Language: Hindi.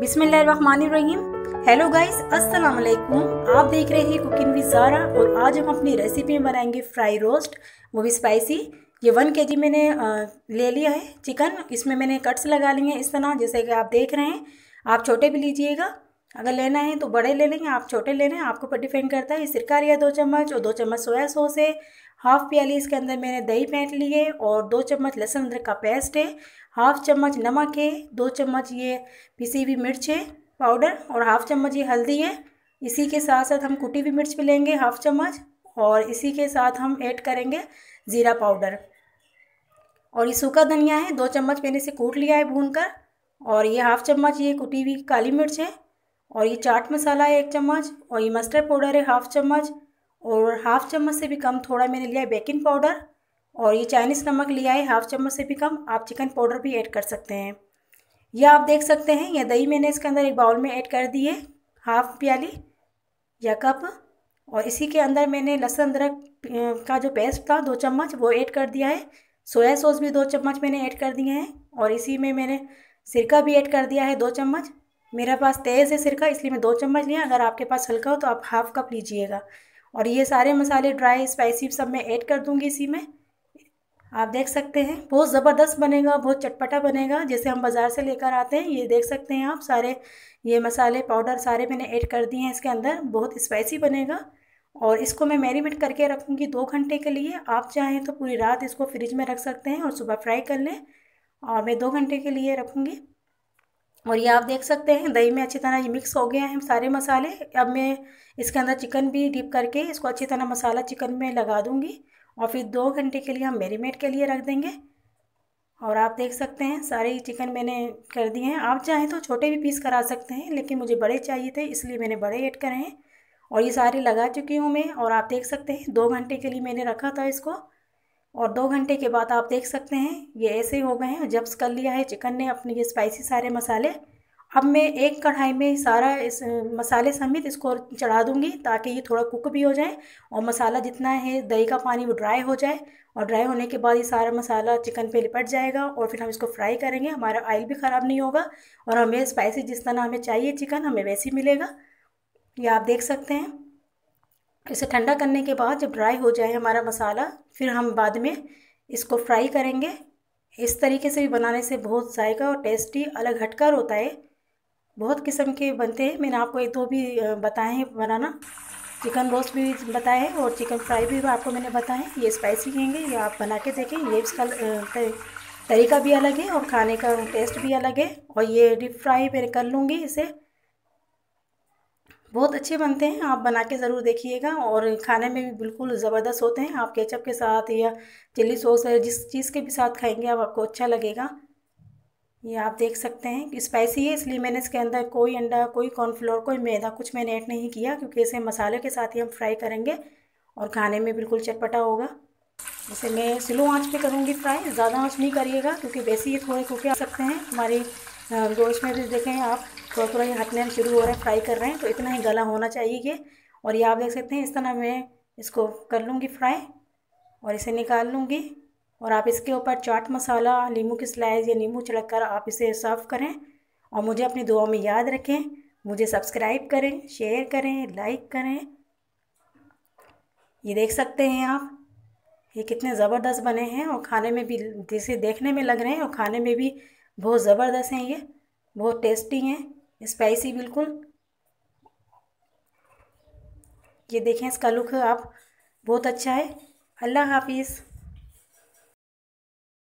बिस्मिल्लाहिर्रहमानिर्रहीम हेलो गाइस अस्सलाम वालेकुम आप देख रहे हैं कुकिंग विद जारा और आज हम अपनी रेसिपी में बनाएंगे फ्राई रोस्ट वो भी स्पाइसी ये वन के जी मैंने ले लिया है चिकन इसमें मैंने कट्स लगा लिए हैं इस तरह जैसे कि आप देख रहे हैं आप छोटे भी लीजिएगा अगर लेना है तो बड़े ले लेंगे आप छोटे ले लें आपके ऊपर डिपेंड करता है सिरका लिया दो चम्मच और दो चम्मच सोया सॉस है हाफ प्याली इसके अंदर मैंने दही फेंट ली है और दो चम्मच लहसुन अदरक का पेस्ट है हाफ चम्मच नमक है दो चम्मच ये पिसी हुई मिर्च है पाउडर और हाफ चम्मच ये हल्दी है इसी के साथ साथ हम कुटी हुई मिर्च भी लेंगे हाफ चम्मच और इसी के साथ हम ऐड करेंगे ज़ीरा पाउडर और ये सूखा धनिया है दो चम्मच मैंने इसे कूट लिया है भून कर और ये हाफ चम्मच ये कुटी हुई काली मिर्च है और ये चाट मसाला है एक चम्मच और ये मस्टर्ड पाउडर है हाफ़ चम्मच और हाफ़ चम्मच से भी कम थोड़ा मैंने लिया है बेकिंग पाउडर और ये चाइनीज़ नमक लिया है हाफ़ चम्मच से भी कम आप चिकन पाउडर भी ऐड कर सकते हैं यह आप देख सकते हैं यह दही मैंने इसके अंदर एक बाउल में ऐड कर दी है हाफ प्याली या कप और इसी के अंदर मैंने लहसुन अदरक का जो पेस्ट था दो चम्मच वो ऐड कर दिया है सोया सॉस भी दो चम्मच मैंने ऐड कर दिए हैं और इसी में मैंने सिरका भी ऐड कर दिया है दो चम्मच मेरा पास तेज़ है सिरका इसलिए मैं दो चम्मच लिया अगर आपके पास हल्का हो तो आप हाफ़ कप लीजिएगा और ये सारे मसाले ड्राई स्पाइसी सब मैं ऐड कर दूँगी इसी में आप देख सकते हैं बहुत ज़बरदस्त बनेगा बहुत चटपटा बनेगा जैसे हम बाज़ार से लेकर आते हैं ये देख सकते हैं आप सारे ये मसाले पाउडर सारे मैंने ऐड कर दिए हैं इसके अंदर बहुत स्पाइसी बनेगा और इसको मैं मैरिनेट करके रखूँगी दो घंटे के लिए आप चाहें तो पूरी रात इसको फ्रिज में रख सकते हैं और सुबह फ्राई कर लें और मैं दो घंटे के लिए रखूँगी और ये आप देख सकते हैं दही में अच्छी तरह ये मिक्स हो है हम सारे मसाले अब मैं इसके अंदर चिकन भी डिप करके इसको अच्छी तरह मसाला चिकन में लगा दूँगी और फिर दो घंटे के लिए हम मेरीनेट के लिए रख देंगे और आप देख सकते हैं सारे चिकन मैंने कर दिए हैं आप चाहें तो छोटे भी पीस करा सकते हैं लेकिन मुझे बड़े चाहिए थे इसलिए मैंने बड़े ऐड करे हैं और ये सारे लगा चुकी हूँ मैं और आप देख सकते हैं दो घंटे के लिए मैंने रखा था इसको और दो घंटे के बाद आप देख सकते हैं ये ऐसे हो गए हैं जब्स कर लिया है चिकन ने अपने ये स्पाइसी सारे मसाले अब मैं एक कढ़ाई में सारा इस मसाले समेत इसको चढ़ा दूंगी ताकि ये थोड़ा कुक भी हो जाए और मसाला जितना है दही का पानी वो ड्राई हो जाए और ड्राई होने के बाद ये सारा मसाला चिकन पे लिपट जाएगा और फिर हम इसको फ्राई करेंगे हमारा ऑयल भी ख़राब नहीं होगा और हमें स्पाइसी जिस तरह हमें चाहिए चिकन हमें वैसे ही मिलेगा ये आप देख सकते हैं इसे ठंडा करने के बाद जब ड्राई हो जाए हमारा मसाला फिर हम बाद में इसको फ्राई करेंगे इस तरीके से भी बनाने से बहुत जायका और टेस्टी अलग हटकर होता है बहुत किस्म के बनते हैं मैंने आपको एक दो भी बताए हैं बनाना चिकन रोस्ट भी बताए हैं और चिकन फ्राई भी आपको मैंने बताए हैं ये स्पाइसी कहेंगे ये आप बना के देखें ये इसका तरीका भी अलग है और खाने का टेस्ट भी अलग है और ये डीप फ्राई मैं कर लूँगी इसे बहुत अच्छे बनते हैं आप बना के ज़रूर देखिएगा और खाने में भी बिल्कुल ज़बरदस्त होते हैं आप केचप के साथ या चिल्ली सॉस है जिस चीज़ के भी साथ खाएंगे आप आपको अच्छा लगेगा ये आप देख सकते हैं कि स्पाइसी है इसलिए मैंने इसके अंदर कोई अंडा कोई कॉर्नफ्लोर कोई मैदा कुछ मैंने ऐड नहीं किया क्योंकि इसे मसाले के साथ ही हम फ्राई करेंगे और खाने में बिल्कुल चटपटा होगा इसे मैं स्लो आँच पर करूँगी फ्राई ज़्यादा आँच नहीं करिएगा क्योंकि वैसे ही थोड़े कुके आ सकते हैं हमारी गोश्त हाँ, तो में भी देखें आप थोड़ा तो थोड़ा ये हटने शुरू हो रहे हैं फ्राई कर रहे हैं तो इतना ही गला होना चाहिए ये और ये आप देख सकते हैं इस तरह मैं इसको कर लूँगी फ्राई और इसे निकाल लूँगी और आप इसके ऊपर चाट मसाला नींबू की स्लाइस या नींबू छिड़क कर आप इसे सर्व करें और मुझे अपनी दुआ में याद रखें मुझे सब्सक्राइब करें शेयर करें लाइक करें ये देख सकते हैं आप ये कितने ज़बरदस्त बने हैं और खाने में भी जैसे देखने में लग रहे हैं और खाने में भी बहुत ज़बरदस्त हैं ये बहुत टेस्टी हैं स्पाइसी बिल्कुल ये देखें इसका लुक आप बहुत अच्छा है अल्लाह हाफिज़